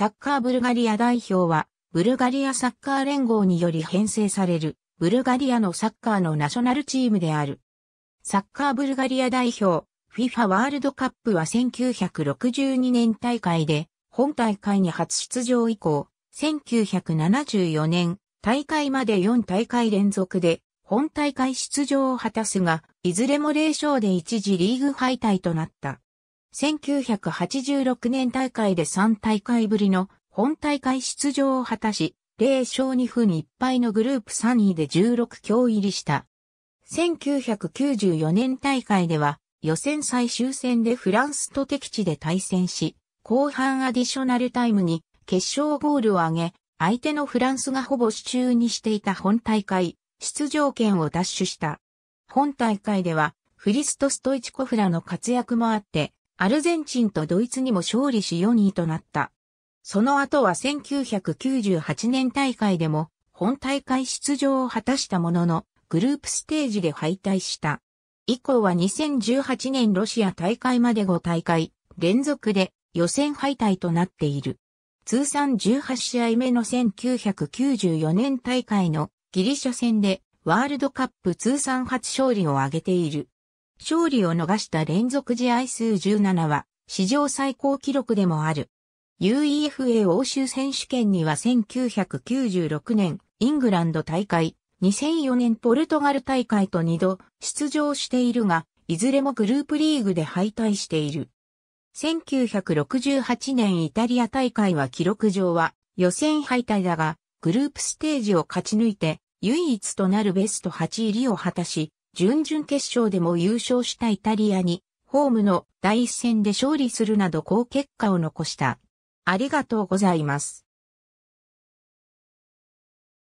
サッカーブルガリア代表は、ブルガリアサッカー連合により編成される、ブルガリアのサッカーのナショナルチームである。サッカーブルガリア代表、FIFA ワールドカップは1962年大会で、本大会に初出場以降、1974年、大会まで4大会連続で、本大会出場を果たすが、いずれも0勝で一時リーグ敗退となった。1986年大会で3大会ぶりの本大会出場を果たし、0勝2分1敗のグループ3位で16強入りした。1994年大会では予選最終戦でフランスと敵地で対戦し、後半アディショナルタイムに決勝ゴールを挙げ、相手のフランスがほぼ主中にしていた本大会、出場権を奪取した。本大会では、フリスト・ストイチコフラの活躍もあって、アルゼンチンとドイツにも勝利し4位となった。その後は1998年大会でも本大会出場を果たしたもののグループステージで敗退した。以降は2018年ロシア大会まで5大会連続で予選敗退となっている。通算18試合目の1994年大会のギリシャ戦でワールドカップ通算初勝利を挙げている。勝利を逃した連続試合数17は、史上最高記録でもある。UEFA 欧州選手権には1996年、イングランド大会、2004年ポルトガル大会と2度出場しているが、いずれもグループリーグで敗退している。1968年イタリア大会は記録上は予選敗退だが、グループステージを勝ち抜いて、唯一となるベスト8入りを果たし、準々決勝でも優勝したイタリアに、ホームの第一戦で勝利するなど好結果を残した。ありがとうございます。